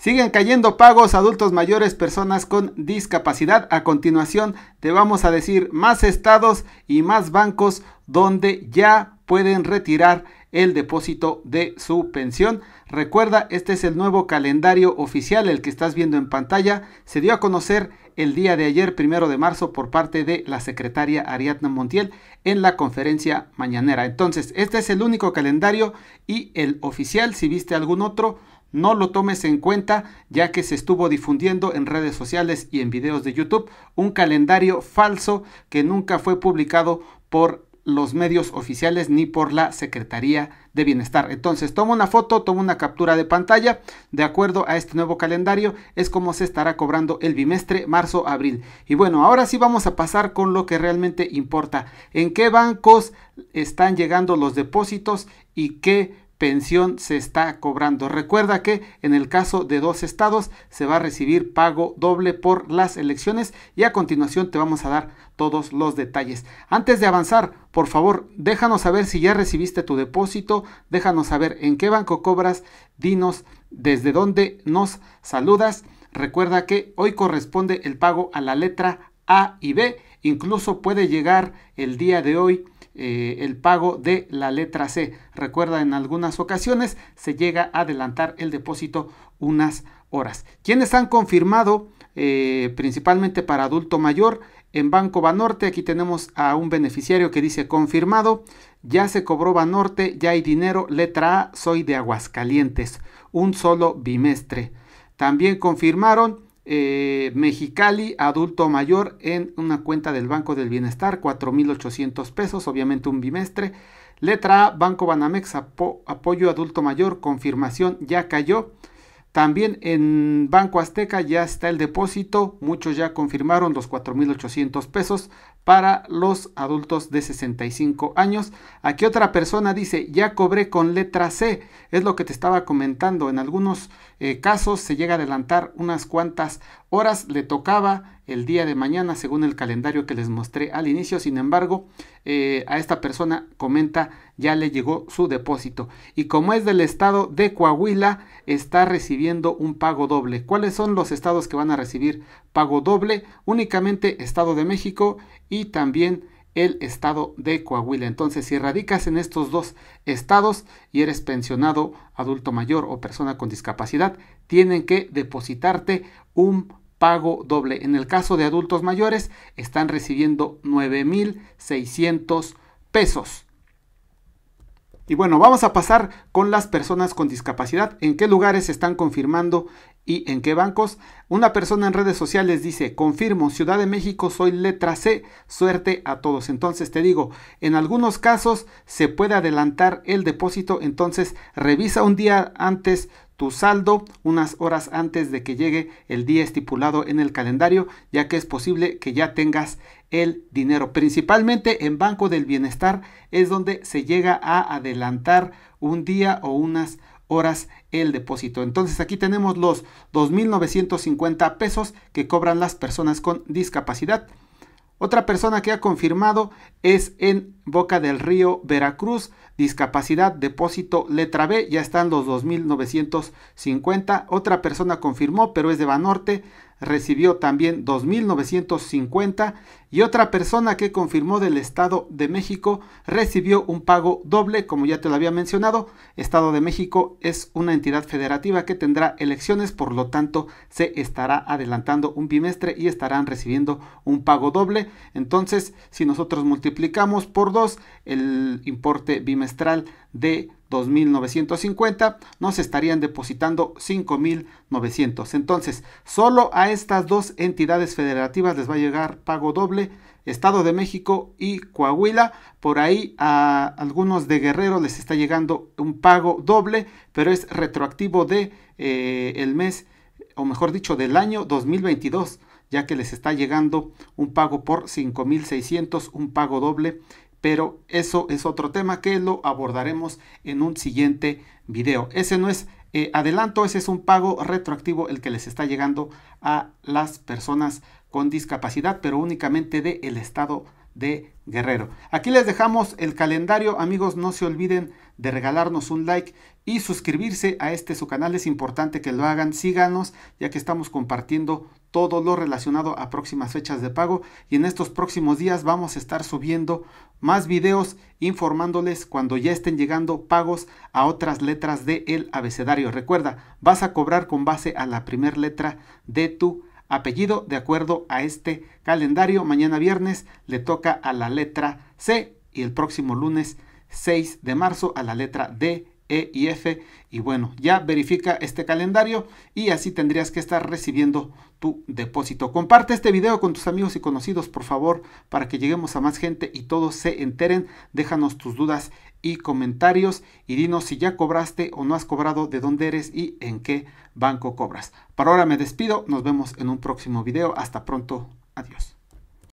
Siguen cayendo pagos adultos mayores, personas con discapacidad. A continuación te vamos a decir más estados y más bancos donde ya pueden retirar el depósito de su pensión. Recuerda, este es el nuevo calendario oficial, el que estás viendo en pantalla. Se dio a conocer el día de ayer, primero de marzo, por parte de la secretaria Ariadna Montiel en la conferencia mañanera. Entonces, este es el único calendario y el oficial. Si viste algún otro, no lo tomes en cuenta ya que se estuvo difundiendo en redes sociales y en videos de YouTube un calendario falso que nunca fue publicado por los medios oficiales ni por la Secretaría de Bienestar. Entonces, toma una foto, toma una captura de pantalla. De acuerdo a este nuevo calendario, es como se estará cobrando el bimestre marzo-abril. Y bueno, ahora sí vamos a pasar con lo que realmente importa. ¿En qué bancos están llegando los depósitos y qué pensión se está cobrando. Recuerda que en el caso de dos estados se va a recibir pago doble por las elecciones y a continuación te vamos a dar todos los detalles. Antes de avanzar, por favor, déjanos saber si ya recibiste tu depósito, déjanos saber en qué banco cobras, dinos desde dónde nos saludas. Recuerda que hoy corresponde el pago a la letra A y B, incluso puede llegar el día de hoy eh, el pago de la letra C. Recuerda, en algunas ocasiones se llega a adelantar el depósito unas horas. Quienes han confirmado, eh, principalmente para adulto mayor, en Banco Banorte, aquí tenemos a un beneficiario que dice confirmado, ya se cobró Banorte, ya hay dinero, letra A, soy de Aguascalientes, un solo bimestre. También confirmaron eh, Mexicali, adulto mayor, en una cuenta del Banco del Bienestar, 4.800 pesos, obviamente un bimestre. Letra A, Banco Banamex, apoyo adulto mayor, confirmación, ya cayó. También en Banco Azteca ya está el depósito, muchos ya confirmaron los 4.800 pesos para los adultos de 65 años. Aquí otra persona dice, ya cobré con letra C, es lo que te estaba comentando, en algunos eh, casos se llega a adelantar unas cuantas horas le tocaba el día de mañana según el calendario que les mostré al inicio. Sin embargo, eh, a esta persona comenta ya le llegó su depósito. Y como es del estado de Coahuila, está recibiendo un pago doble. ¿Cuáles son los estados que van a recibir pago doble? Únicamente Estado de México y también el estado de Coahuila. Entonces, si radicas en estos dos estados y eres pensionado, adulto mayor o persona con discapacidad, tienen que depositarte un pago doble. En el caso de adultos mayores, están recibiendo 9.600 pesos. Y bueno, vamos a pasar con las personas con discapacidad. ¿En qué lugares se están confirmando y en qué bancos? Una persona en redes sociales dice, confirmo, Ciudad de México soy letra C, suerte a todos. Entonces te digo, en algunos casos se puede adelantar el depósito, entonces revisa un día antes tu saldo unas horas antes de que llegue el día estipulado en el calendario, ya que es posible que ya tengas el dinero. Principalmente en Banco del Bienestar es donde se llega a adelantar un día o unas horas el depósito. Entonces aquí tenemos los 2.950 pesos que cobran las personas con discapacidad otra persona que ha confirmado es en Boca del Río, Veracruz, discapacidad, depósito, letra B, ya están los 2.950. Otra persona confirmó, pero es de Banorte, recibió también 2.950 y otra persona que confirmó del Estado de México recibió un pago doble, como ya te lo había mencionado. Estado de México es una entidad federativa que tendrá elecciones, por lo tanto se estará adelantando un bimestre y estarán recibiendo un pago doble. Entonces, si nosotros multiplicamos por dos el importe bimestral de 2.950, nos estarían depositando 5.900. Entonces, solo a estas dos entidades federativas les va a llegar pago doble, Estado de México y Coahuila. Por ahí a algunos de Guerrero les está llegando un pago doble, pero es retroactivo de eh, el mes, o mejor dicho, del año 2022 ya que les está llegando un pago por 5.600, un pago doble pero eso es otro tema que lo abordaremos en un siguiente video. Ese no es eh, adelanto, ese es un pago retroactivo el que les está llegando a las personas con discapacidad, pero únicamente del Estado de Guerrero. Aquí les dejamos el calendario, amigos, no se olviden de regalarnos un like y suscribirse a este su canal, es importante que lo hagan, síganos ya que estamos compartiendo todo lo relacionado a próximas fechas de pago y en estos próximos días vamos a estar subiendo más videos informándoles cuando ya estén llegando pagos a otras letras del el abecedario. Recuerda, vas a cobrar con base a la primera letra de tu apellido de acuerdo a este calendario. Mañana viernes le toca a la letra C y el próximo lunes 6 de marzo a la letra D, E y F. Y bueno, ya verifica este calendario y así tendrías que estar recibiendo tu depósito. Comparte este video con tus amigos y conocidos, por favor, para que lleguemos a más gente y todos se enteren. Déjanos tus dudas y comentarios y dinos si ya cobraste o no has cobrado, de dónde eres y en qué banco cobras. para ahora me despido, nos vemos en un próximo video, hasta pronto, adiós.